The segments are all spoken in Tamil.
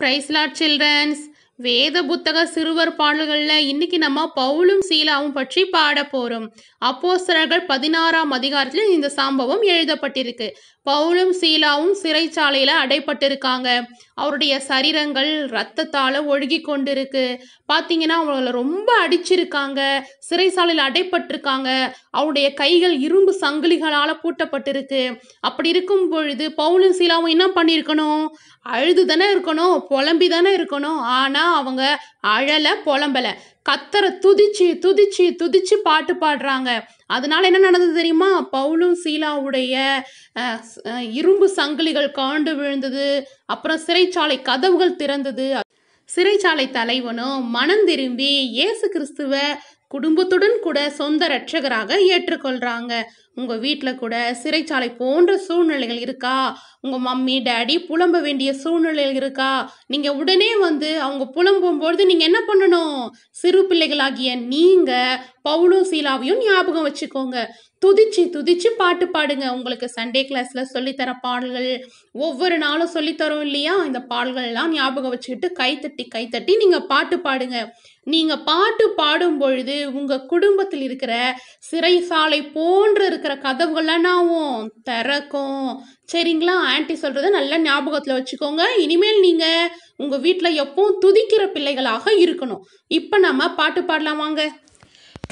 பிரைஸ்லாட் சில்ட்ரன்ஸ் வேத புத்தக சிறுவர் பாடல்களில் இன்னைக்கு நம்ம பவுலும் சீலாவும் பற்றி பாட போகிறோம் அப்போஸ்தலர்கள் பதினாறாம் அதிகாரத்தில் இந்த சம்பவம் எழுதப்பட்டிருக்கு பவுலும் சீலாவும் சிறைச்சாலையில் அடைப்பட்டிருக்காங்க அவருடைய சரீரங்கள் ரத்தத்தால் ஒழுகி கொண்டு இருக்கு பார்த்தீங்கன்னா அவங்கள ரொம்ப அடிச்சிருக்காங்க சிறைசாலையில் அடைப்பட்டிருக்காங்க அவருடைய கைகள் இரும்பு சங்கிலிகளால் பூட்டப்பட்டிருக்கு அப்படி இருக்கும் பொழுது பவுலும் சீலாவும் என்ன பண்ணியிருக்கணும் அழுது தானே இருக்கணும் புலம்பி தானே இருக்கணும் ஆனால் அவங்க அழலை புலம்பலை கத்தரை துதிச்சு துதிச்சு துதிச்சு பாட்டு பாடுறாங்க அதனால என்ன நடந்தது தெரியுமா பவுலும் சீலாவுடைய இரும்பு சங்கிலிகள் காண்டு விழுந்தது அப்புறம் சிறைச்சாலை கதவுகள் திறந்தது சிறைச்சாலை தலைவனும் மனம் திரும்பி இயேசு கிறிஸ்துவ குடும்பத்துடன் கூட சொந்த ரட்சகராக ஏற்றுக்கொள்கிறாங்க உங்கள் வீட்டில் கூட சிறைச்சாலை போன்ற சூழ்நிலைகள் இருக்கா உங்கள் மம்மி டேடி புலம்ப வேண்டிய சூழ்நிலை இருக்கா நீங்கள் உடனே வந்து அவங்க புலம்பும்பொழுது நீங்கள் என்ன பண்ணணும் சிறு பிள்ளைகளாகிய நீங்கள் பவுலும் சீலாவையும் ஞாபகம் வச்சுக்கோங்க துதிச்சு துதிச்சு பாட்டு பாடுங்க உங்களுக்கு சண்டே கிளாஸில் சொல்லித்தர பாடல்கள் ஒவ்வொரு நாளும் சொல்லித்தரோம் இல்லையா இந்த பாடல்கள்லாம் ஞாபகம் வச்சுக்கிட்டு கைத்தட்டி கைத்தட்டி நீங்கள் பாட்டு பாடுங்க நீங்கள் பாட்டு பாடும் பொழுது உங்கள் குடும்பத்தில் இருக்கிற சிறைசாலை போன்று இருக்கிற கதவுகள்லாம் திறக்கும் சரிங்களா ஆன்ட்டி சொல்கிறத நல்லா ஞாபகத்தில் வச்சுக்கோங்க இனிமேல் நீங்கள் உங்கள் வீட்டில் எப்பவும் துதிக்கிற பிள்ளைகளாக இருக்கணும் இப்போ நம்ம பாட்டு பாடலாம் வாங்க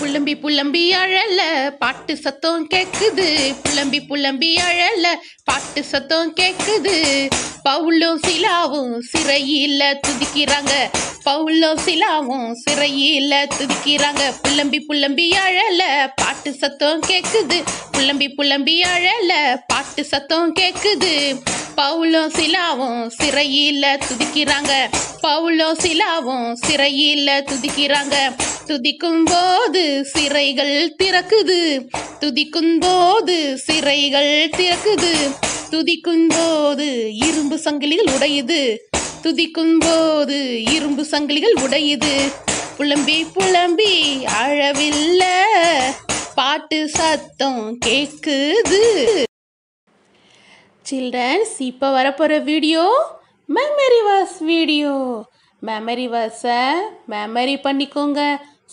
புலம்பி புலம்பி அழல பாட்டு சத்தம் கேட்குது புலம்பி புலம்பி அழல பாட்டு சத்தம் கேட்குது பவுலும் சிலாவும் சிறையில் துதிக்கிறாங்க பவுலோ சிலாவும் சிறையில் துதிக்கிறாங்க புலம்பி புலம்பி அழல பாட்டு சத்தம் கேட்குது புலம்பி புலம்பி அழல பாட்டு சத்தம் கேட்குது பவுலோ சிலாவும் சிறையில் துதிக்கிறாங்க பவுலோ சிலாவும் சிறையில் துதிக்கிறாங்க துதிக்கும் போது சிறைகள் திறக்குது துதிக்கும் போது சிறைகள் திறக்குது துதிக்கும் போது இரும்பு சங்கிலிகள் உடையுது துதிக்கும் போது இரும்பு சங்கிலிகள் உடையுது புலம்பி புலம்பி அழவில்ல பாட்டு சத்தம் கேட்குது சில்ட்ரன்ஸ் இப்போ வரப்போகிற video memory verse video memory வாஸை மெமரி பண்ணிக்கோங்க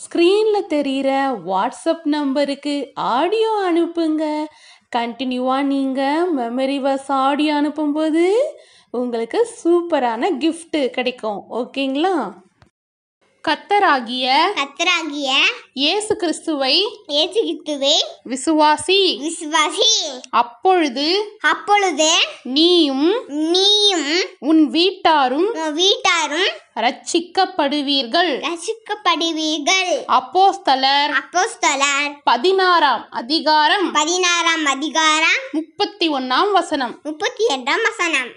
ஸ்க்ரீனில் தெரிகிற வாட்ஸ்அப் நம்பருக்கு ஆடியோ அனுப்புங்க கண்டினியூவாக நீங்கள் மெமரி வாஸ் ஆடியோ அனுப்பும்போது உங்களுக்கு சூப்பரான கிஃப்ட் கிடைக்கும் ஓகேங்களா கத்தராகிய கத்தராகிய இயேசு கிறிஸ்துவை இயேசு கிறிஸ்துவை விசுவாசி விசுவாசி அப்பொழுது அப்பொழுது நீயும் நீயும் உன் வீட்டாரும் வீட்டாரும் ரட்சிக்கப்படுவீர்கள் ரட்சிக்கப்படுவீர்கள் அப்போஸ்தலர் அப்போஸ்தலர் பதினாறாம் அதிகாரம் பதினாறாம் அதிகாரம் முப்பத்தி ஒன்னாம் வசனம் முப்பத்தி ஒன்றாம் வசனம்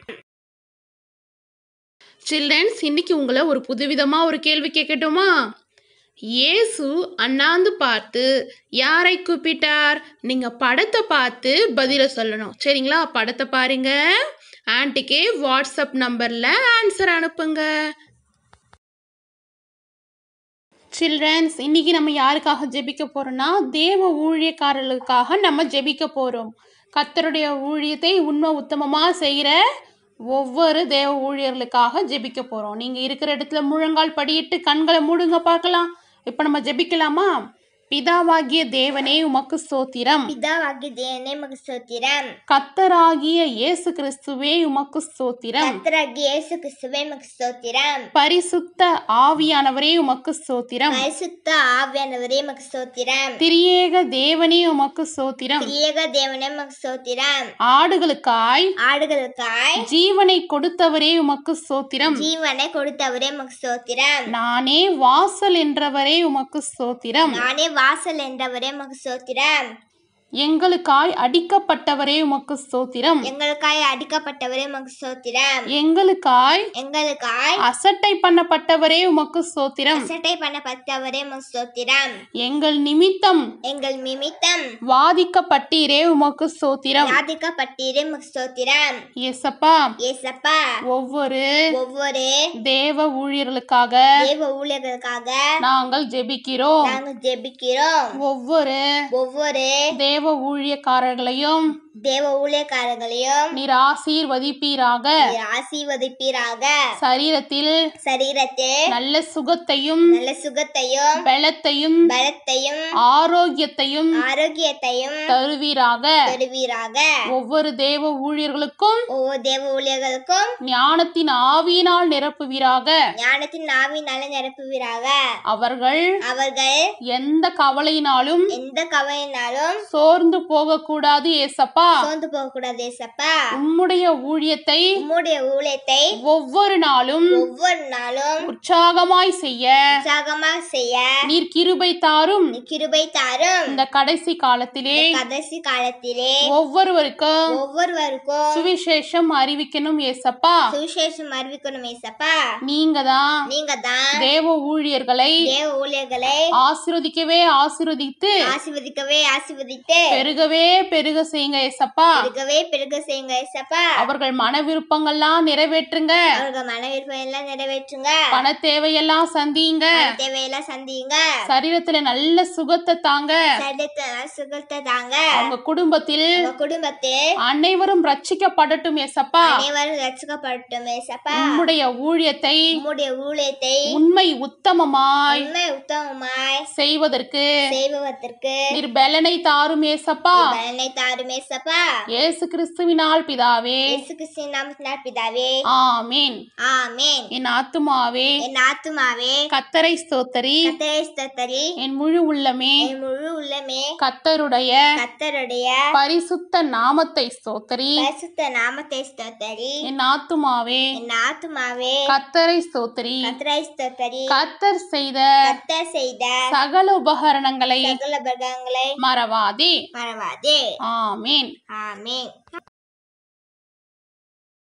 சில்ட்ரன்ஸ் இன்னைக்கு உங்களை ஒரு புதுவிதமாக ஒரு கேள்வி கேட்கட்டுமா இயேசு அண்ணாந்து பார்த்து யாரை கூப்பிட்டார் நீங்கள் படத்தை பார்த்து பதிலை சொல்லணும் சரிங்களா படத்தை பாருங்க ஆண்டிக்கே வாட்ஸ்அப் நம்பரில் ஆன்சர் அனுப்புங்க சில்ட்ரன்ஸ் இன்றைக்கி நம்ம யாருக்காக ஜெபிக்க போகிறோன்னா தேவ ஊழியக்காரர்களுக்காக நம்ம ஜெபிக்க போகிறோம் கத்தருடைய ஊழியத்தை உண்மை உத்தமமாக செய்கிற ஒவ்வொரு தேவ ஊழியர்களுக்காக ஜெபிக்க போகிறோம் நீங்கள் இருக்கிற இடத்துல முழங்கால் படியிட்டு கண்களை மூடுங்க பார்க்கலாம் இப்போ நம்ம ஜெபிக்கலாமா பிதாவாகிய தேவனே உமக்கு ஸ்தோத்திரம் பிதாவாகிய தேவனே உமக்கு ஸ்தோத்திரம் கத்தராகிய இயேசு கிறிஸ்துவே உமக்கு ஸ்தோத்திரம் கத்தராகிய இயேசு கிறிஸ்துவே உமக்கு ஸ்தோத்திரம் பரிசுத்த ஆவியானவரே உமக்கு ஸ்தோத்திரம் பரிசுத்த ஆவியானவரே உமக்கு ஸ்தோத்திரம் திரியேக தேவனே உமக்கு ஸ்தோத்திரம் திரியேக தேவனே உமக்கு ஸ்தோத்திரம் ஆடுகளுக்காய் ஆடுகளுக்காய் ஜீவனை கொடுத்தவரே உமக்கு ஸ்தோத்திரம் ஜீவனை கொடுத்தவரே உமக்கு ஸ்தோத்திரம் நானே வாசல் என்றவரே உமக்கு ஸ்தோத்திரம் நானே வாசல் என்றவரே மகசோத்திரம் எங்களுக்காய் அடிக்கப்பட்டவரே உமக்கு ஸ்தோத்திரம் எங்களுக்காய் அடிக்கப்பட்டவரே உமக்கு ஸ்தோத்திரம் எங்களுக்காய் எங்களுக்காய் அசட்டை பண்ணப்பட்டவரே உமக்கு ஸ்தோத்திரம் அசட்டை பண்ணப்பட்டவரே உமக்கு ஸ்தோத்திரம் எங்கள் நிமித்தம் எங்கள் நிமித்தம் வாதிக்கப்பட்டீரே உமக்கு ஸ்தோத்திரம் வாதிக்கப்பட்டீரே உமக்கு ஸ்தோத்திரம் இயேசப்பா இயேசப்பா ஒவ்வொரு ஒவ்வொரு தேவ ஊழியர்களுக்காக தேவ ஊழியர்களுக்காக நாங்கள் ஜெபிக்கிறோம் நாங்கள் ஜெபிக்கிறோம் ஒவ்வொரு ஒவ்வொரு தேவ தேவ ஊழியக்காரர்களையும் தேவ ஊழியக்காரர்களையும் நீர் ஆசீர்வதிப்பீராக ஆசீர்வதிப்பீராக சரீரத்தில் சரீரத்தில் நல்ல சுகத்தையும் நல்ல சுகத்தையும் பலத்தையும் பலத்தையும் ஆரோக்கியத்தையும் ஆரோக்கியத்தையும் தருவீராக தருவீராக ஒவ்வொரு தேவ ஊழியர்களுக்கும் ஒவ்வொரு தேவ ஊழியர்களுக்கும் ஞானத்தின் ஆவியினால் நிரப்புவீராக ஞானத்தின் ஆவியினால நிரப்புவீராக அவர்கள் அவர்கள் எந்த கவலையினாலும் எந்த கவலையினாலும் சோர்ந்து போகக்கூடாது ஏசப்பா சோர்ந்து போக கூடாது ஏசப்பா உம்முடைய ஊழியத்தை உம்முடைய ஊழியத்தை ஒவ்வொரு நாளும் ஒவ்வொரு நாளும் உற்சாகமாய் செய்ய உற்சாகமாய் செய்ய நீர் கிருபை தாரும் கிருபை தாரும் இந்த கடைசி காலத்திலே கடைசி காலத்திலே ஒவ்வொருவருக்கும் ஒவ்வொருவருக்கும் சுவிசேஷம் அறிவிக்கணும் ஏசப்பா சுவிசேஷம் அறிவிக்கணும் ஏசப்பா நீங்க தான் நீங்க தான் தேவ ஊழியர்களை தேவ ஊழியர்களை ஆசிர்வதிக்கவே ஆசிர்வதித்து ஆசிர்வதிக்கவே ஆசிர்வதித்து பெருகவே பெருக செய்யுங்க ஏசப்பா பெருகவே பெருக செய்யுங்க ஏசப்பா அவர்கள் மன விருப்பங்கள்லாம் நிறைவேற்றுங்க அவர்கள் மன விருப்பம் எல்லாம் நிறைவேற்றுங்க பண தேவையெல்லாம் சந்தியுங்க தேவையெல்லாம் சந்தியுங்க சரீரத்துல நல்ல சுகத்தை தாங்க சரீரத்துல சுகத்தை தாங்க அவங்க குடும்பத்தில் குடும்பத்தில் அனைவரும் ரட்சிக்கப்படட்டும் ஏசப்பா அனைவரும் ரட்சிக்கப்படட்டும் ஏசப்பா உம்முடைய ஊழியத்தை உம்முடைய ஊழியத்தை உண்மை உத்தமமாய் உண்மை உத்தமமாய் செய்வதற்கு செய்வதற்கு நீர் பலனை தாரும் ஏசப்பா பலனை தாரும் ஏசப்பா கிறிஸ்துவினால் பிதாவே பிதாவே என் ஆத்துமாவே கத்தரை ஸ்தோத்தரி என் முழு உள்ளமே என் முழு உள்ளமே கத்தருடைய கத்தருடைய பரிசுத்த நாமத்தை ஸ்தோத்தரி நாமத்தை என் ஆத்துமாவே என் ஆத்துமாவே கத்தரை ஸ்தோத்தரி கத்தர் செய்த கத்தர் செய்த சகல உபகரணங்களை சகல உபகரணங்களை மறவாதே மறவாதே ஆமீன் Amén.